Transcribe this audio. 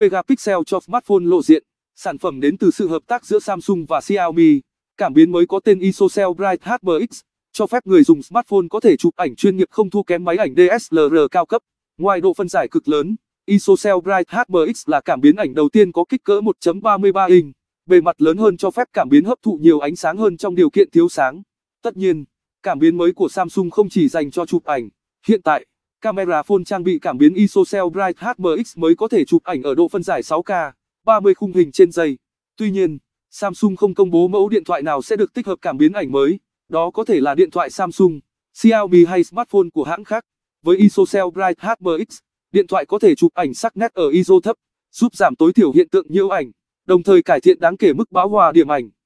Megapixel cho smartphone lộ diện, sản phẩm đến từ sự hợp tác giữa Samsung và Xiaomi. Cảm biến mới có tên ISOCELL Bright HMX, cho phép người dùng smartphone có thể chụp ảnh chuyên nghiệp không thua kém máy ảnh DSLR cao cấp. Ngoài độ phân giải cực lớn, ISOCELL Bright HMX là cảm biến ảnh đầu tiên có kích cỡ 1.33 inch, bề mặt lớn hơn cho phép cảm biến hấp thụ nhiều ánh sáng hơn trong điều kiện thiếu sáng. Tất nhiên, cảm biến mới của Samsung không chỉ dành cho chụp ảnh. Hiện tại, Camera phone trang bị cảm biến ISOCELL Bright HMX mới có thể chụp ảnh ở độ phân giải 6K, 30 khung hình trên giây. Tuy nhiên, Samsung không công bố mẫu điện thoại nào sẽ được tích hợp cảm biến ảnh mới, đó có thể là điện thoại Samsung, Xiaomi hay smartphone của hãng khác. Với ISOCELL Bright HMX, điện thoại có thể chụp ảnh sắc nét ở ISO thấp, giúp giảm tối thiểu hiện tượng nhiễu ảnh, đồng thời cải thiện đáng kể mức bão hòa điểm ảnh.